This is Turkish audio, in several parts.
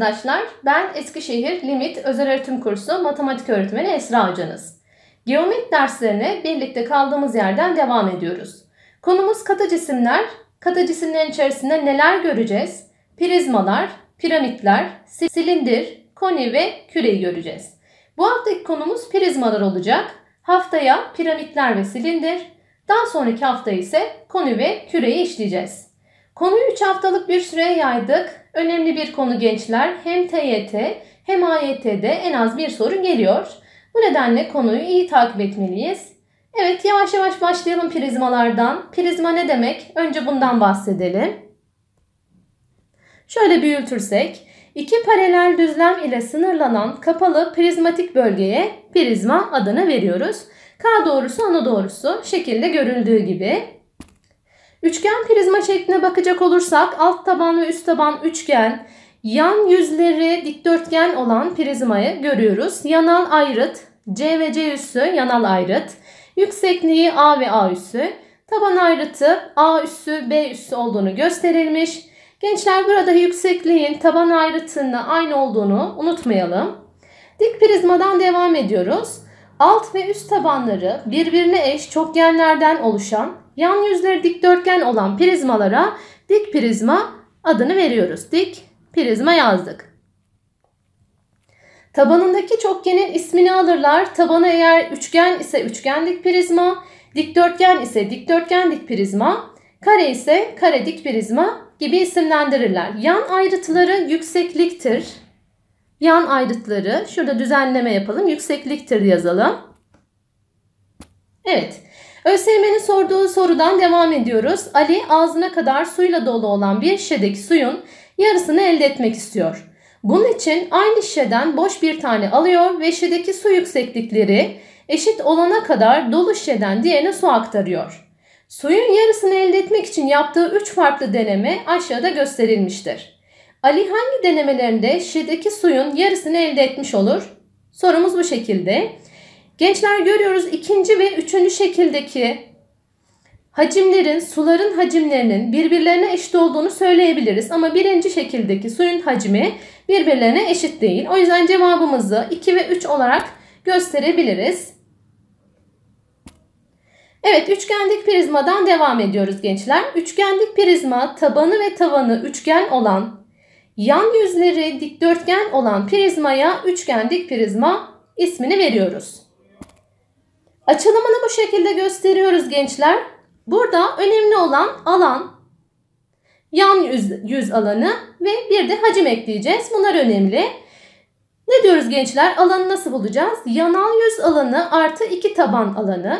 arkadaşlar. Ben Eskişehir Limit Özel Öğretim Kursu Matematik Öğretmeni Esra Hocanız. Geometri derslerine birlikte kaldığımız yerden devam ediyoruz. Konumuz katı cisimler. Katı cisimlerin içerisinde neler göreceğiz? Prizmalar, piramitler, silindir, koni ve küreyi göreceğiz. Bu haftaki konumuz prizmalar olacak. Haftaya piramitler ve silindir, daha sonraki hafta ise koni ve küreyi işleyeceğiz. Konuyu 3 haftalık bir süreye yaydık. Önemli bir konu gençler. Hem TYT hem AYT'de en az bir soru geliyor. Bu nedenle konuyu iyi takip etmeliyiz. Evet yavaş yavaş başlayalım prizmalardan. Prizma ne demek? Önce bundan bahsedelim. Şöyle büyütürsek, iki paralel düzlem ile sınırlanan kapalı prizmatik bölgeye prizma adını veriyoruz. K doğrusu ana doğrusu şekilde görüldüğü gibi. Üçgen prizma şekline bakacak olursak alt taban ve üst taban üçgen, yan yüzleri dikdörtgen olan prizmayı görüyoruz. Yanal ayrıt, C ve C üssü yanal ayrıt. Yüksekliği A ve A üssü. Taban ayrıtı A üssü B üssü olduğunu gösterilmiş. Gençler burada yüksekliğin taban ayrıtının aynı olduğunu unutmayalım. Dik prizmadan devam ediyoruz. Alt ve üst tabanları birbirine eş çokgenlerden oluşan Yan yüzleri dikdörtgen olan prizmalara dik prizma adını veriyoruz. Dik prizma yazdık. Tabanındaki çokgenin ismini alırlar. Tabanı eğer üçgen ise üçgen dik prizma, dikdörtgen ise dikdörtgen dik prizma, kare ise kare dik prizma gibi isimlendirirler. Yan ayrıtları yüksekliktir. Yan ayrıtları şurada düzenleme yapalım. Yüksekliktir yazalım. Evet. ÖSYM'nin sorduğu sorudan devam ediyoruz. Ali ağzına kadar suyla dolu olan bir şişedeki suyun yarısını elde etmek istiyor. Bunun için aynı şişeden boş bir tane alıyor ve şişedeki su yükseklikleri eşit olana kadar dolu şişeden diğerine su aktarıyor. Suyun yarısını elde etmek için yaptığı 3 farklı deneme aşağıda gösterilmiştir. Ali hangi denemelerinde şişedeki suyun yarısını elde etmiş olur? Sorumuz bu şekilde. Gençler görüyoruz ikinci ve üçüncü şekildeki hacimlerin, suların hacimlerinin birbirlerine eşit olduğunu söyleyebiliriz. Ama birinci şekildeki suyun hacmi birbirlerine eşit değil. O yüzden cevabımızı 2 ve 3 olarak gösterebiliriz. Evet üçgendik prizmadan devam ediyoruz gençler. Üçgendik prizma tabanı ve tavanı üçgen olan, yan yüzleri dikdörtgen olan prizmaya üçgendik prizma ismini veriyoruz. Açılımını bu şekilde gösteriyoruz gençler. Burada önemli olan alan, yan yüz, yüz alanı ve bir de hacim ekleyeceğiz. Bunlar önemli. Ne diyoruz gençler? Alanı nasıl bulacağız? Yanal yüz alanı artı iki taban alanı.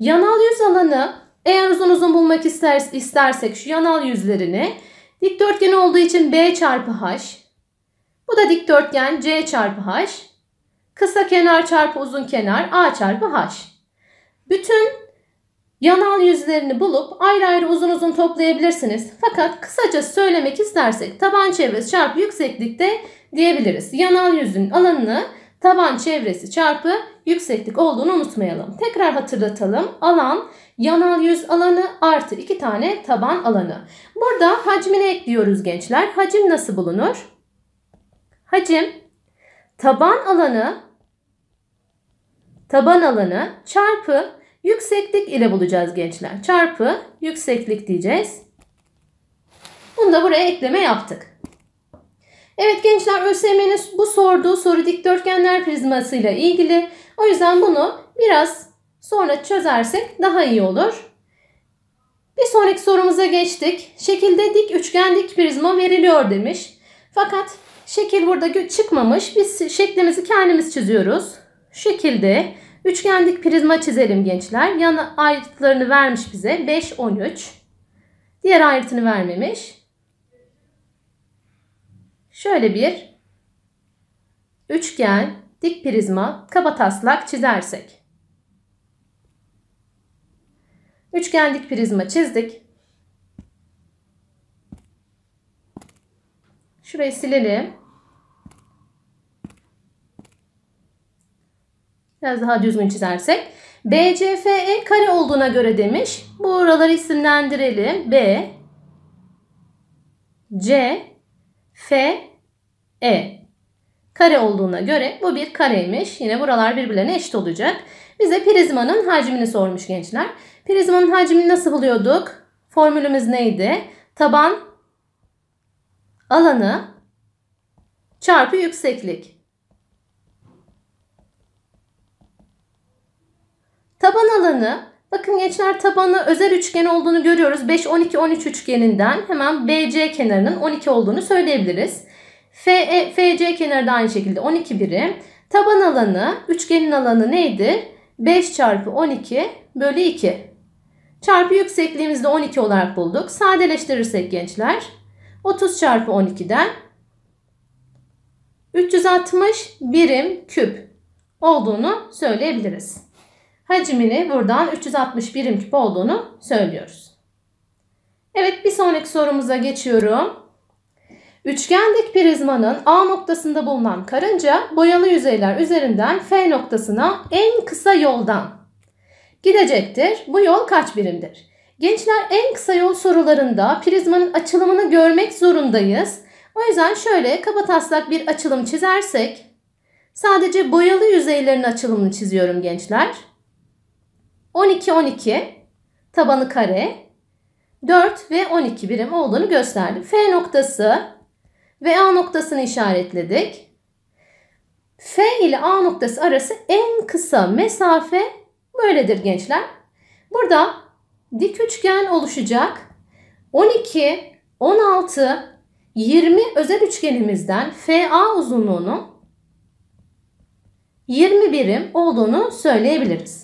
Yanal yüz alanı eğer uzun uzun bulmak ister, istersek şu yanal yüzlerini dikdörtgen olduğu için B çarpı H. Bu da dikdörtgen C çarpı H. Kısa kenar çarpı uzun kenar a çarpı h. Bütün yanal yüzlerini bulup ayrı ayrı uzun uzun toplayabilirsiniz. Fakat kısaca söylemek istersek taban çevresi çarpı yükseklikte diyebiliriz. Yanal yüzün alanını taban çevresi çarpı yükseklik olduğunu unutmayalım. Tekrar hatırlatalım. Alan yanal yüz alanı artı iki tane taban alanı. Burada hacmini ekliyoruz gençler. Hacim nasıl bulunur? Hacim taban alanı taban alanı çarpı yükseklik ile bulacağız gençler. Çarpı yükseklik diyeceğiz. Bunu da buraya ekleme yaptık. Evet gençler ÖSYM'nin bu sorduğu soru dikdörtgenler prizmasıyla ilgili. O yüzden bunu biraz sonra çözersek daha iyi olur. Bir sonraki sorumuza geçtik. Şekilde dik üçgen dik prizma veriliyor demiş. Fakat şekil burada çıkmamış. Biz şeklimizi kendimiz çiziyoruz. şekilde Üçgenlik prizma çizelim gençler. Yan ayrıtlarını vermiş bize. 5, 13. Diğer ayrıtını vermemiş. Şöyle bir üçgen, dik prizma, kaba taslak çizersek. Üçgen prizma çizdik. Şurayı silelim. Biraz daha düzgün çizersek. BCFE kare olduğuna göre demiş. Bu oraları isimlendirelim. B C F E kare olduğuna göre bu bir kareymiş. Yine buralar birbirlerine eşit olacak. Bize prizmanın hacmini sormuş gençler. Prizmanın hacmini nasıl buluyorduk? Formülümüz neydi? Taban alanı çarpı yükseklik. Taban alanı bakın gençler tabanı özel üçgen olduğunu görüyoruz. 5 12 13 üçgeninden hemen BC kenarının 12 olduğunu söyleyebiliriz. FE, FC kenarı da aynı şekilde 12 birim. Taban alanı üçgenin alanı neydi? 5 çarpı 12 bölü 2. Çarpı yüksekliğimizde 12 olarak bulduk. Sadeleştirirsek gençler 30 çarpı 12'den 360 birim küp olduğunu söyleyebiliriz hacmini buradan 360 birim küp olduğunu söylüyoruz. Evet bir sonraki sorumuza geçiyorum. Üçgen prizmanın A noktasında bulunan karınca boyalı yüzeyler üzerinden F noktasına en kısa yoldan gidecektir. Bu yol kaç birimdir? Gençler en kısa yol sorularında prizmanın açılımını görmek zorundayız. O yüzden şöyle kabataslak bir açılım çizersek sadece boyalı yüzeylerin açılımını çiziyorum gençler. 12, 12 tabanı kare 4 ve 12 birim olduğunu gösterdi. F noktası ve A noktasını işaretledik. F ile A noktası arası en kısa mesafe böyledir gençler. Burada dik üçgen oluşacak. 12, 16, 20 özel üçgenimizden FA uzunluğunun 20 birim olduğunu söyleyebiliriz.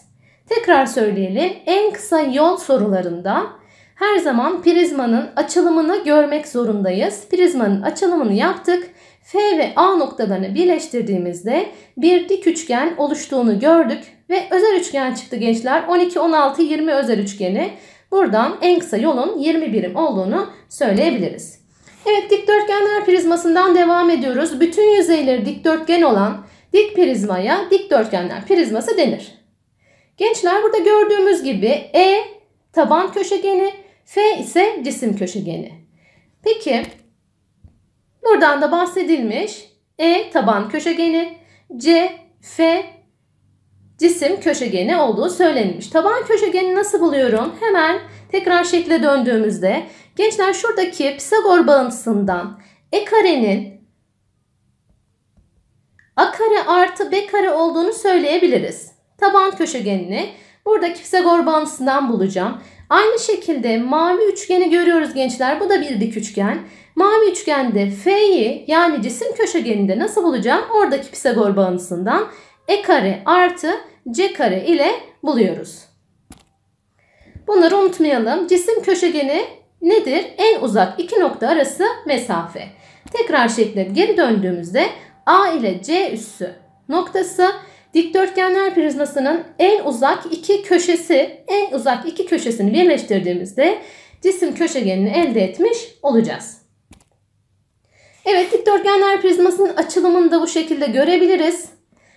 Tekrar söyleyelim. En kısa yol sorularında her zaman prizmanın açılımını görmek zorundayız. Prizmanın açılımını yaptık. F ve A noktalarını birleştirdiğimizde bir dik üçgen oluştuğunu gördük ve özel üçgen çıktı gençler. 12, 16, 20 özel üçgeni. Buradan en kısa yolun 20 birim olduğunu söyleyebiliriz. Evet dikdörtgenler prizmasından devam ediyoruz. Bütün yüzeyleri dikdörtgen olan dik prizmaya dikdörtgenler prizması denir. Gençler burada gördüğümüz gibi E taban köşegeni, F ise cisim köşegeni. Peki buradan da bahsedilmiş E taban köşegeni, C, F cisim köşegeni olduğu söylenmiş. Taban köşegeni nasıl buluyorum? Hemen tekrar şekle döndüğümüzde gençler şuradaki Pisagor bağıntısından E karenin A kare artı B kare olduğunu söyleyebiliriz taban köşegenini buradaki Pisagor bağıntısından bulacağım. Aynı şekilde mavi üçgeni görüyoruz gençler. Bu da bir dik üçgen. Mavi üçgende F'yi yani cisim köşegeninde nasıl bulacağım? Oradaki Pisagor bağıntısından E kare artı C kare ile buluyoruz. Bunları unutmayalım. Cisim köşegeni nedir? En uzak iki nokta arası mesafe. Tekrar şekle geri döndüğümüzde A ile C üssü noktası Dikdörtgenler prizmasının en uzak iki köşesi, en uzak iki köşesini birleştirdiğimizde cisim köşegenini elde etmiş olacağız. Evet dikdörtgenler prizmasının açılımını da bu şekilde görebiliriz.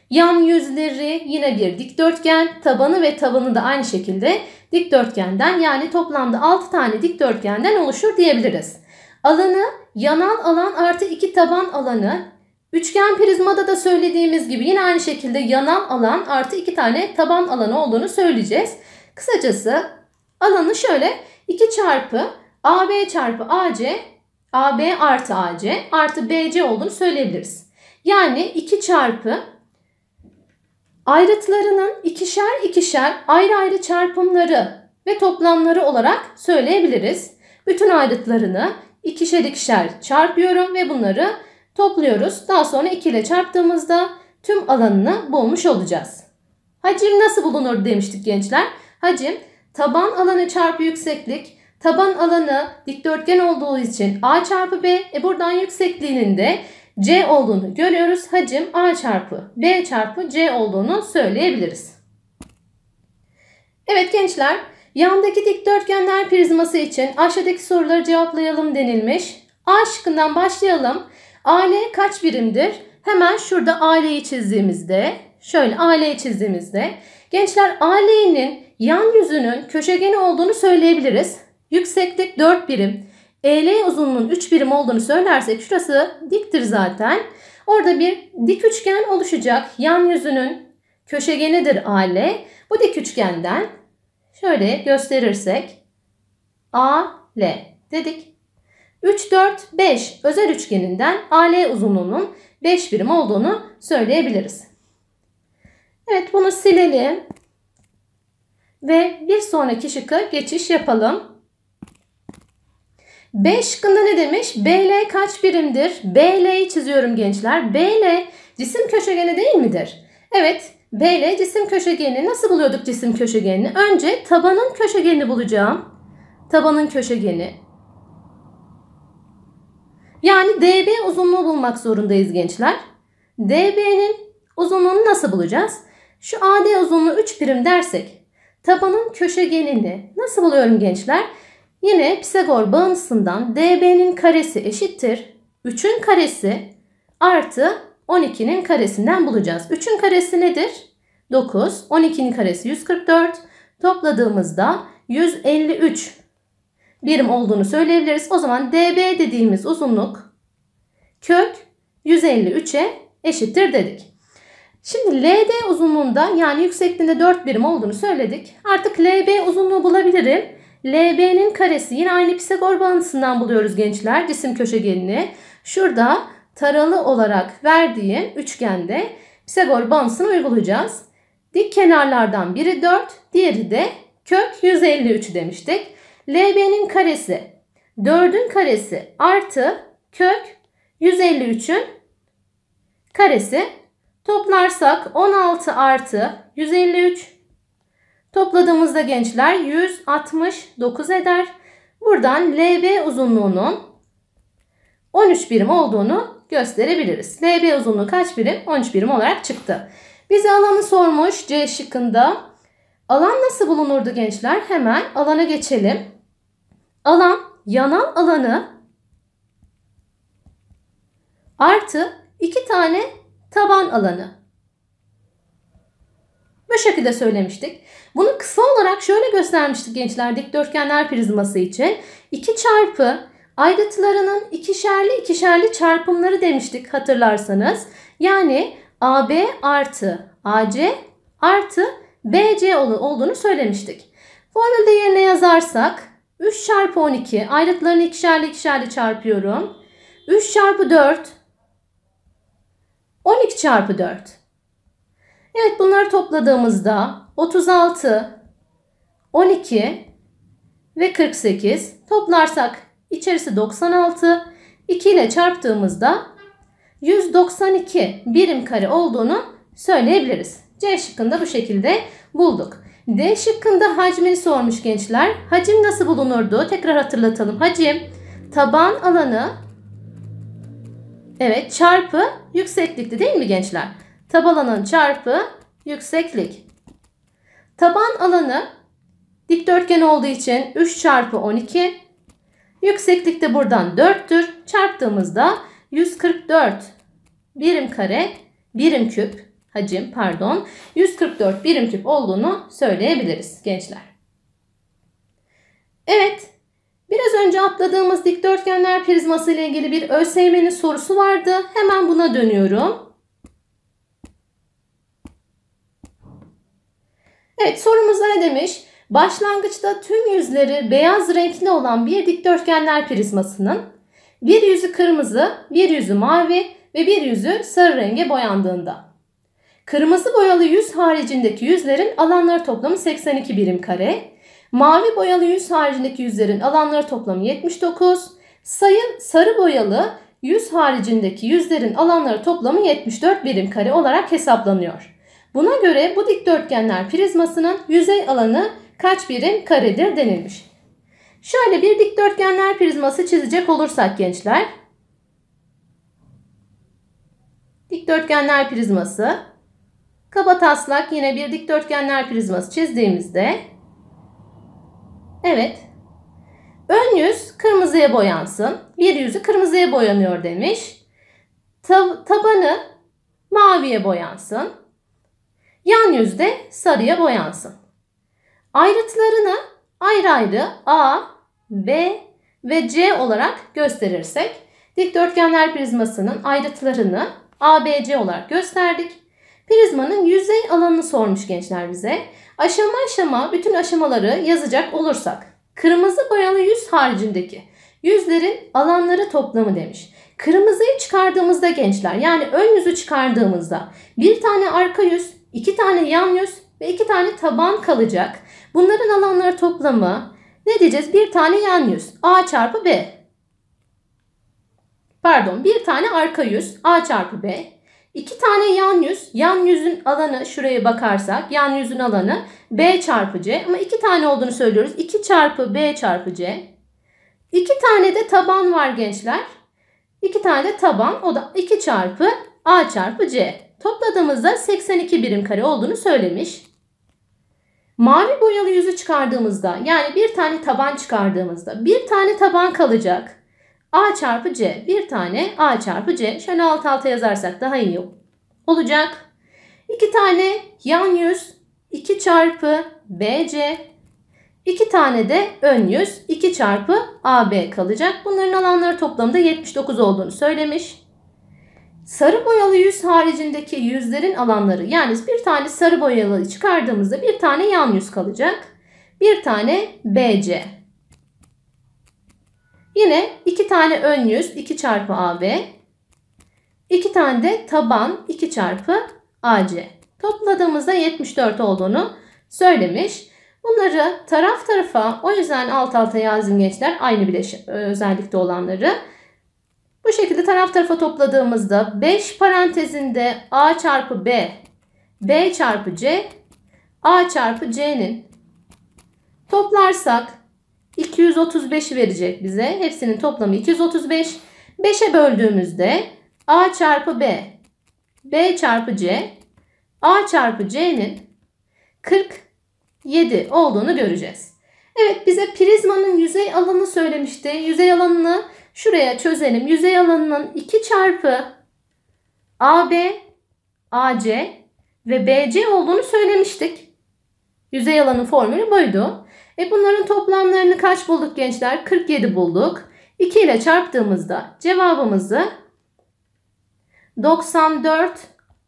Yan yüzleri yine bir dikdörtgen, tabanı ve tabanı da aynı şekilde dikdörtgenden yani toplamda 6 tane dikdörtgenden oluşur diyebiliriz. Alanı yanal alan artı 2 taban alanı Üçgen prizmada da söylediğimiz gibi yine aynı şekilde yanan alan artı iki tane taban alanı olduğunu söyleyeceğiz. Kısacası alanı şöyle 2 çarpı AB çarpı AC AB artı AC artı BC olduğunu söyleyebiliriz. Yani 2 çarpı ayrıtlarının ikişer ikişer ayrı ayrı çarpımları ve toplamları olarak söyleyebiliriz. Bütün ayrıtlarını ikişer ikişer çarpıyorum ve bunları topluyoruz. Daha sonra 2 ile çarptığımızda tüm alanını bulmuş olacağız. Hacim nasıl bulunur demiştik gençler. Hacim taban alanı çarpı yükseklik. Taban alanı dikdörtgen olduğu için A çarpı B. E buradan yüksekliğinin de C olduğunu görüyoruz. Hacim A çarpı B çarpı C olduğunu söyleyebiliriz. Evet gençler yandaki dikdörtgenler prizması için aşağıdaki soruları cevaplayalım denilmiş. A şıkkından başlayalım. AL kaç birimdir? Hemen şurada AL'yi çizdiğimizde, şöyle AL'yi çizdiğimizde gençler AL'nin yan yüzünün köşegeni olduğunu söyleyebiliriz. Yükseklik 4 birim. EL uzunluğunun 3 birim olduğunu söylersek şurası diktir zaten. Orada bir dik üçgen oluşacak. Yan yüzünün köşegenidir AL. Bu dik üçgenden şöyle gösterirsek AL dedik. 3, 4, 5 özel üçgeninden AL uzunluğunun 5 birim olduğunu söyleyebiliriz. Evet bunu silelim. Ve bir sonraki şıkka geçiş yapalım. 5 şıkkında ne demiş? BL kaç birimdir? BL'yi çiziyorum gençler. BL cisim köşegeni değil midir? Evet. BL cisim köşegenini nasıl buluyorduk cisim köşegenini? Önce tabanın köşegenini bulacağım. Tabanın köşegeni. Yani DB uzunluğu bulmak zorundayız gençler. DB'nin uzunluğunu nasıl bulacağız? Şu AD uzunluğu 3 birim dersek tabanın köşegenini nasıl buluyorum gençler? Yine Pisagor bağıntısından DB'nin karesi eşittir. 3'ün karesi artı 12'nin karesinden bulacağız. 3'ün karesi nedir? 9. 12'nin karesi 144. Topladığımızda 153 birim olduğunu söyleyebiliriz. O zaman DB dediğimiz uzunluk kök 153'e eşittir dedik. Şimdi LD uzunluğunda yani yüksekliğinde 4 birim olduğunu söyledik. Artık LB uzunluğu bulabilirim. LB'nin karesi yine aynı Pisagor bağıntısından buluyoruz gençler cisim köşegenini. Şurada taralı olarak verdiği üçgende Pisagor bağıntısını uygulayacağız. Dik kenarlardan biri 4, diğeri de kök 153 demiştik. LB'nin karesi 4'ün karesi artı kök 153'ün karesi toplarsak 16 artı 153 topladığımızda gençler 169 eder. Buradan LB uzunluğunun 13 birim olduğunu gösterebiliriz. LB uzunluğu kaç birim? 13 birim olarak çıktı. Bize alanı sormuş C şıkkında. Alan nasıl bulunurdu gençler? Hemen alana geçelim alan yanan alanı artı iki tane taban alanı. Bu şekilde söylemiştik. Bunu kısa olarak şöyle göstermiştik gençler dikdörtgenler prizması için. 2 çarpı ayrıtılarının ikişerli ikişerli çarpımları demiştik hatırlarsanız. Yani AB artı AC artı BC olduğunu söylemiştik. Formülde yerine yazarsak 3 çarpı 12. Ayrıtlarını ikişerli ikişerli çarpıyorum. 3 çarpı 4. 12 çarpı 4. Evet bunları topladığımızda 36, 12 ve 48 toplarsak içerisi 96. 2 ile çarptığımızda 192 birim kare olduğunu söyleyebiliriz. C şıkkında bu şekilde bulduk. D şıkkında hacmini sormuş gençler. Hacim nasıl bulunurdu? Tekrar hatırlatalım. Hacim taban alanı evet çarpı yükseklikti değil mi gençler? Taban alanı çarpı yükseklik. Taban alanı dikdörtgen olduğu için 3 çarpı 12. Yükseklik de buradan 4'tür. Çarptığımızda 144 birim kare birim küp hacim pardon 144 birim küp olduğunu söyleyebiliriz gençler. Evet biraz önce atladığımız dikdörtgenler prizması ile ilgili bir ÖSYM'nin sorusu vardı. Hemen buna dönüyorum. Evet sorumuzda ne demiş? Başlangıçta tüm yüzleri beyaz renkli olan bir dikdörtgenler prizmasının bir yüzü kırmızı, bir yüzü mavi ve bir yüzü sarı renge boyandığında Kırmızı boyalı yüz haricindeki yüzlerin alanları toplamı 82 birim kare. Mavi boyalı yüz haricindeki yüzlerin alanları toplamı 79. Sayı sarı boyalı yüz haricindeki yüzlerin alanları toplamı 74 birim kare olarak hesaplanıyor. Buna göre bu dikdörtgenler prizmasının yüzey alanı kaç birim karedir denilmiş. Şöyle bir dikdörtgenler prizması çizecek olursak gençler. Dikdörtgenler prizması Kaba taslak yine bir dikdörtgenler prizması çizdiğimizde evet ön yüz kırmızıya boyansın. Bir yüzü kırmızıya boyanıyor demiş. Tab tabanı maviye boyansın. Yan yüzde sarıya boyansın. Ayrıtlarını ayrı ayrı A, B ve C olarak gösterirsek dikdörtgenler prizmasının ayrıtlarını ABC olarak gösterdik. Prizmanın yüzey alanını sormuş gençler bize. Aşama aşama bütün aşamaları yazacak olursak. Kırmızı boyalı yüz haricindeki yüzlerin alanları toplamı demiş. Kırmızıyı çıkardığımızda gençler yani ön yüzü çıkardığımızda bir tane arka yüz, iki tane yan yüz ve iki tane taban kalacak. Bunların alanları toplamı ne diyeceğiz? Bir tane yan yüz A çarpı B. Pardon bir tane arka yüz A çarpı B. İki tane yan yüz. Yan yüzün alanı şuraya bakarsak yan yüzün alanı B çarpı C. Ama iki tane olduğunu söylüyoruz. 2 çarpı B çarpı C. İki tane de taban var gençler. İki tane de taban. O da 2 çarpı A çarpı C. Topladığımızda 82 birim kare olduğunu söylemiş. Mavi boyalı yüzü çıkardığımızda yani bir tane taban çıkardığımızda bir tane taban kalacak. A çarpı C. Bir tane A çarpı C. Şöyle alt alta yazarsak daha iyi olacak. İki tane yan yüz. 2 çarpı BC. iki tane de ön yüz. 2 çarpı AB kalacak. Bunların alanları toplamda 79 olduğunu söylemiş. Sarı boyalı yüz haricindeki yüzlerin alanları yani bir tane sarı boyalı çıkardığımızda bir tane yan yüz kalacak. Bir tane BC. Yine iki tane ön yüz 2 çarpı AB. iki tane de taban 2 çarpı AC. Topladığımızda 74 olduğunu söylemiş. Bunları taraf tarafa o yüzden alt alta yazdım gençler aynı bileş şey, e, özellikte olanları. Bu şekilde taraf tarafa topladığımızda 5 parantezinde A çarpı B, B çarpı C, A çarpı C'nin toplarsak 235 verecek bize. Hepsinin toplamı 235. 5'e böldüğümüzde A çarpı B, B çarpı C, A çarpı C'nin 47 olduğunu göreceğiz. Evet bize prizmanın yüzey alanı söylemişti. Yüzey alanını şuraya çözelim. Yüzey alanının 2 çarpı AB, AC ve BC olduğunu söylemiştik. Yüzey alanın formülü buydu. E bunların toplamlarını kaç bulduk gençler? 47 bulduk. 2 ile çarptığımızda cevabımızı 94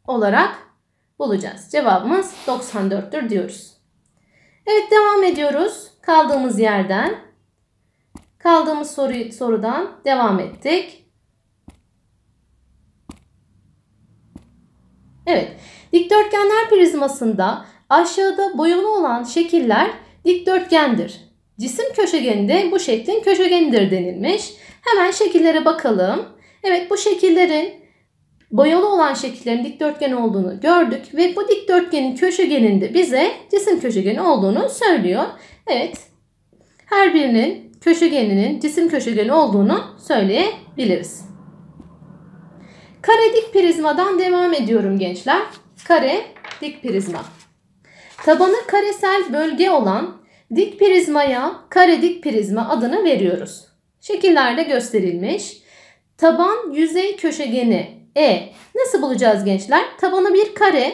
olarak bulacağız. Cevabımız 94'tür diyoruz. Evet devam ediyoruz. Kaldığımız yerden kaldığımız soruyu, sorudan devam ettik. Evet. Dikdörtgenler prizmasında aşağıda boyalı olan şekiller dikdörtgendir. Cisim köşegeni de bu şeklin köşegenidir denilmiş. Hemen şekillere bakalım. Evet bu şekillerin boyalı olan şekillerin dikdörtgen olduğunu gördük ve bu dikdörtgenin köşegeninde bize cisim köşegeni olduğunu söylüyor. Evet her birinin köşegeninin cisim köşegeni olduğunu söyleyebiliriz. Kare dik prizmadan devam ediyorum gençler. Kare dik prizma. Tabanı karesel bölge olan dik prizmaya kare dik prizma adını veriyoruz. Şekillerde gösterilmiş. Taban yüzey köşegeni E. Nasıl bulacağız gençler? Tabanı bir kare.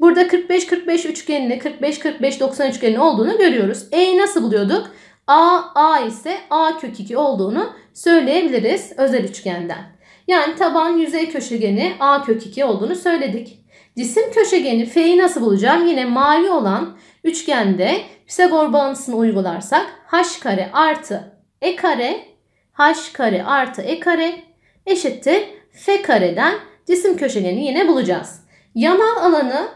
Burada 45-45 üçgenini, 45-45-90 üçgenini olduğunu görüyoruz. E'yi nasıl buluyorduk? A, A ise A kök 2 olduğunu söyleyebiliriz özel üçgenden. Yani taban yüzey köşegeni A kök 2 olduğunu söyledik. Cisim köşegeni F'yi nasıl bulacağım? Yine mavi olan üçgende Pisagor bağıntısını uygularsak h kare artı e kare h kare artı e kare eşittir f kareden cisim köşegeni yine bulacağız. Yanal alanı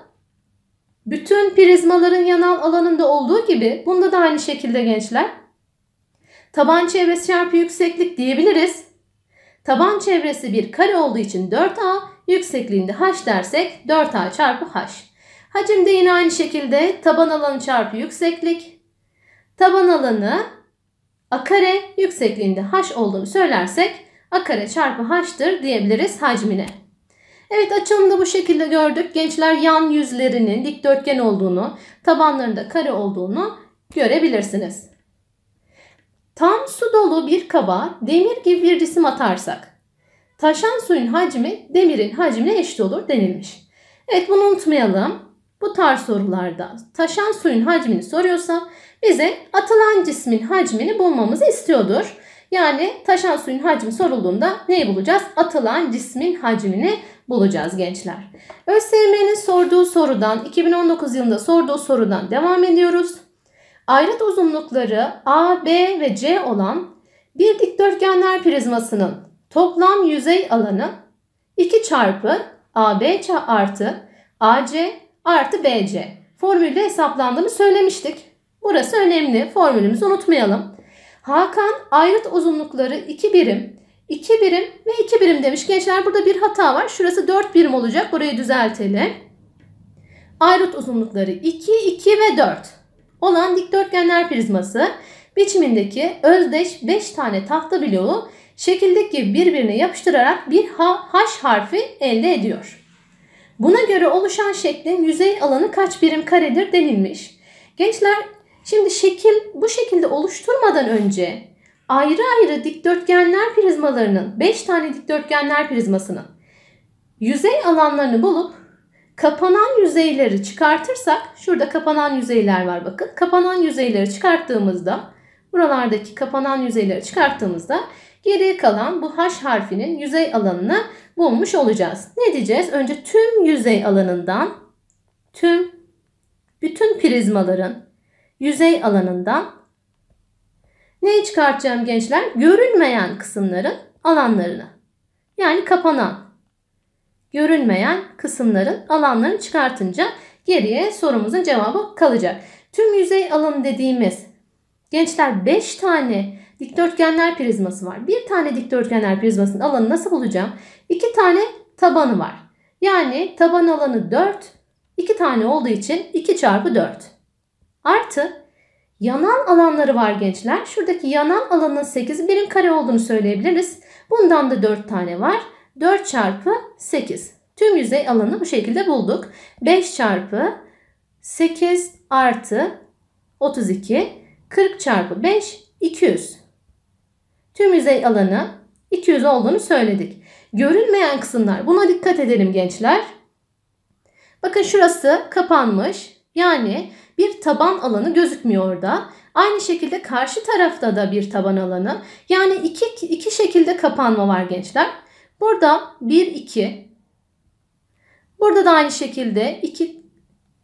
bütün prizmaların yanal alanında olduğu gibi bunda da aynı şekilde gençler. Taban çevresi çarpı yükseklik diyebiliriz. Taban çevresi bir kare olduğu için 4A Yüksekliğinde h dersek 4a çarpı h. Hacim de yine aynı şekilde taban alanı çarpı yükseklik. Taban alanı a kare yüksekliğinde h olduğunu söylersek a kare çarpı h'tır diyebiliriz hacmine. Evet da bu şekilde gördük. Gençler yan yüzlerinin dikdörtgen olduğunu, tabanlarında kare olduğunu görebilirsiniz. Tam su dolu bir kaba demir gibi bir cisim atarsak Taşan suyun hacmi demirin hacmine eşit olur denilmiş. Evet bunu unutmayalım. Bu tarz sorularda taşan suyun hacmini soruyorsa bize atılan cismin hacmini bulmamızı istiyordur. Yani taşan suyun hacmi sorulduğunda neyi bulacağız? Atılan cismin hacmini bulacağız gençler. ÖSYM'nin sorduğu sorudan 2019 yılında sorduğu sorudan devam ediyoruz. Ayrıt uzunlukları A, B ve C olan bir dikdörtgenler prizmasının Toplam yüzey alanı 2 çarpı AB artı AC artı BC formülle hesaplandığını söylemiştik. Burası önemli. Formülümüzü unutmayalım. Hakan ayrıt uzunlukları 2 birim, 2 birim ve 2 birim demiş. Gençler burada bir hata var. Şurası 4 birim olacak. Burayı düzeltelim. Ayrıt uzunlukları 2, 2 ve 4 olan dikdörtgenler prizması biçimindeki özdeş 5 tane tahta bloğu şekildeki gibi birbirine yapıştırarak bir H, harfi elde ediyor. Buna göre oluşan şeklin yüzey alanı kaç birim karedir denilmiş. Gençler şimdi şekil bu şekilde oluşturmadan önce ayrı ayrı dikdörtgenler prizmalarının 5 tane dikdörtgenler prizmasının yüzey alanlarını bulup kapanan yüzeyleri çıkartırsak şurada kapanan yüzeyler var bakın. Kapanan yüzeyleri çıkarttığımızda buralardaki kapanan yüzeyleri çıkarttığımızda Geriye kalan bu H harfinin yüzey alanını bulmuş olacağız. Ne diyeceğiz? Önce tüm yüzey alanından tüm bütün prizmaların yüzey alanından neyi çıkartacağım gençler? Görünmeyen kısımların alanlarını. Yani kapanan görünmeyen kısımların alanlarını çıkartınca geriye sorumuzun cevabı kalacak. Tüm yüzey alanı dediğimiz gençler 5 tane dikdörtgenler prizması var. Bir tane dikdörtgenler prizmasının alanı nasıl bulacağım? İki tane tabanı var. Yani taban alanı 4, iki tane olduğu için 2 çarpı 4. Artı yanan alanları var gençler. Şuradaki yanan alanın 8 birim kare olduğunu söyleyebiliriz. Bundan da 4 tane var. 4 çarpı 8. Tüm yüzey alanı bu şekilde bulduk. 5 çarpı 8 artı 32. 40 çarpı 5 200 tüm yüzey alanı 200 olduğunu söyledik. Görünmeyen kısımlar buna dikkat edelim gençler. Bakın şurası kapanmış. Yani bir taban alanı gözükmüyor da. Aynı şekilde karşı tarafta da bir taban alanı. Yani iki, iki şekilde kapanma var gençler. Burada 1, 2. Burada da aynı şekilde 2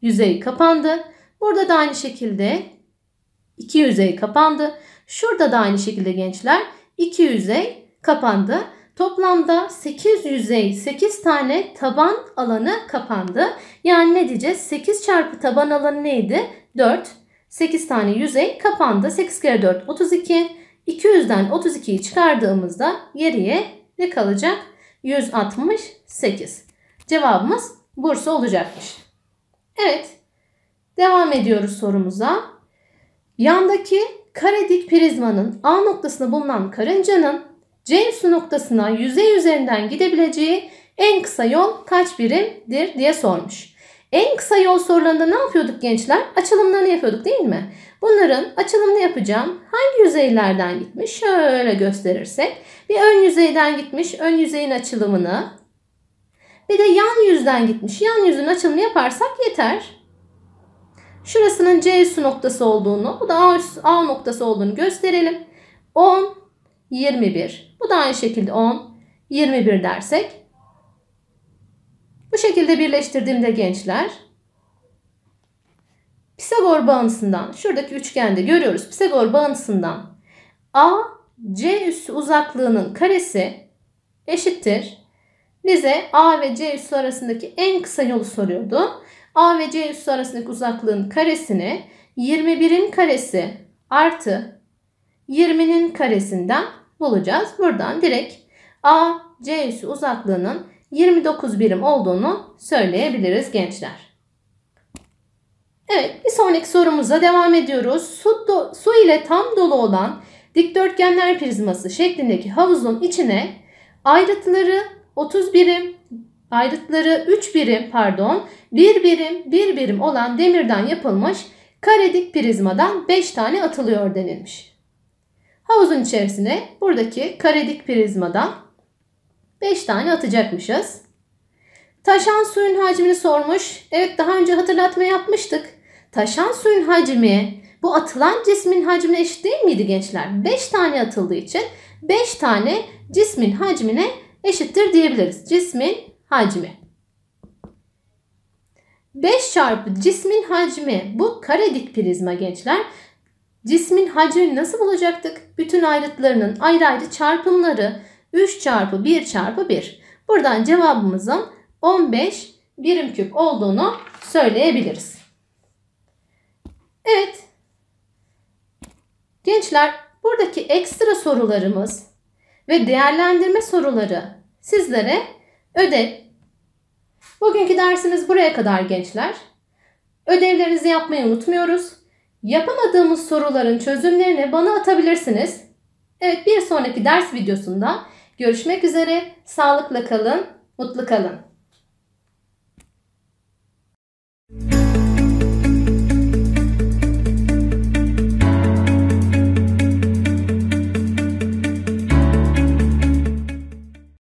yüzey kapandı. Burada da aynı şekilde 2 yüzey kapandı. Şurada da aynı şekilde gençler 2 yüzey kapandı. Toplamda 8 yüzey 8 tane taban alanı kapandı. Yani ne diyeceğiz? 8 çarpı taban alanı neydi? 4. 8 tane yüzey kapandı. 8 kere 4 32. 200'den 32'yi çıkardığımızda geriye ne kalacak? 168. Cevabımız Bursa olacakmış. Evet. Devam ediyoruz sorumuza. Yandaki karedik prizmanın A noktasında bulunan karıncanın C noktasına yüzey üzerinden gidebileceği en kısa yol kaç birimdir diye sormuş. En kısa yol sorularında ne yapıyorduk gençler? Açılımlarını yapıyorduk değil mi? Bunların açılımını yapacağım. Hangi yüzeylerden gitmiş? Şöyle gösterirsek. Bir ön yüzeyden gitmiş. Ön yüzeyin açılımını. Bir de yan yüzden gitmiş. Yan yüzün açılımını yaparsak yeter. Şurasının C üssü noktası olduğunu, bu da A, üssü, A noktası olduğunu gösterelim. 10, 21. Bu da aynı şekilde 10, 21 dersek. Bu şekilde birleştirdiğimde gençler Pisagor bağıntısından şuradaki üçgende görüyoruz. Pisagor bağıntısından A C üssü uzaklığının karesi eşittir. Bize A ve C üssü arasındaki en kısa yolu soruyordu. A ve C üssü arasındaki uzaklığın karesini 21'in karesi artı 20'nin karesinden bulacağız. Buradan direkt A, C üssü uzaklığının 29 birim olduğunu söyleyebiliriz gençler. Evet bir sonraki sorumuza devam ediyoruz. Su, do, su ile tam dolu olan dikdörtgenler prizması şeklindeki havuzun içine ayrıtları 30 birim, ayrıtları 3 birim pardon 1 birim 1 birim olan demirden yapılmış karedik prizmadan 5 tane atılıyor denilmiş. Havuzun içerisine buradaki karedik prizmadan 5 tane atacakmışız. Taşan suyun hacmini sormuş. Evet daha önce hatırlatma yapmıştık. Taşan suyun hacmi bu atılan cismin hacmine eşit değil miydi gençler? 5 tane atıldığı için 5 tane cismin hacmine eşittir diyebiliriz. Cismin hacmi. 5 çarpı cismin hacmi. Bu karedik prizma gençler. Cismin hacmini nasıl bulacaktık? Bütün ayrıtlarının ayrı ayrı çarpımları 3 çarpı 1 çarpı 1. Buradan cevabımızın 15 birim küp olduğunu söyleyebiliriz. Evet. Gençler buradaki ekstra sorularımız ve değerlendirme soruları sizlere ödev Bugünkü dersimiz buraya kadar gençler. Ödevlerinizi yapmayı unutmuyoruz. Yapamadığımız soruların çözümlerini bana atabilirsiniz. Evet bir sonraki ders videosunda görüşmek üzere. Sağlıkla kalın, mutlu kalın.